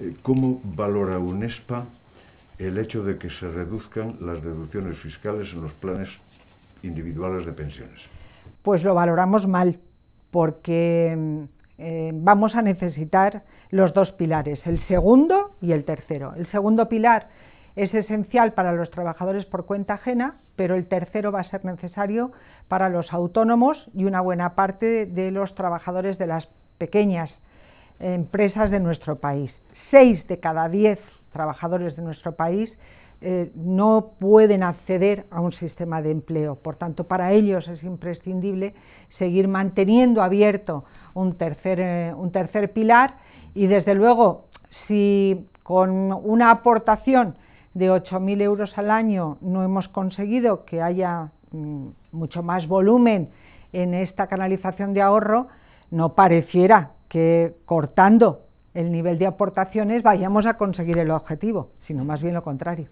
Eh, ¿Cómo valora UNESPA el hecho de que se reduzcan las deducciones fiscales en los planes individuales de pensiones? Pues lo valoramos mal, porque eh, vamos a necesitar los dos pilares, el segundo y el tercero. El segundo pilar es esencial para los trabajadores por cuenta ajena, pero el tercero va a ser necesario para los autónomos y una buena parte de los trabajadores de las pequeñas empresas de nuestro país. Seis de cada diez trabajadores de nuestro país eh, no pueden acceder a un sistema de empleo. Por tanto, para ellos es imprescindible seguir manteniendo abierto un tercer, eh, un tercer pilar y, desde luego, si con una aportación de 8.000 euros al año no hemos conseguido que haya mm, mucho más volumen en esta canalización de ahorro, no pareciera que cortando el nivel de aportaciones vayamos a conseguir el objetivo, sino más bien lo contrario.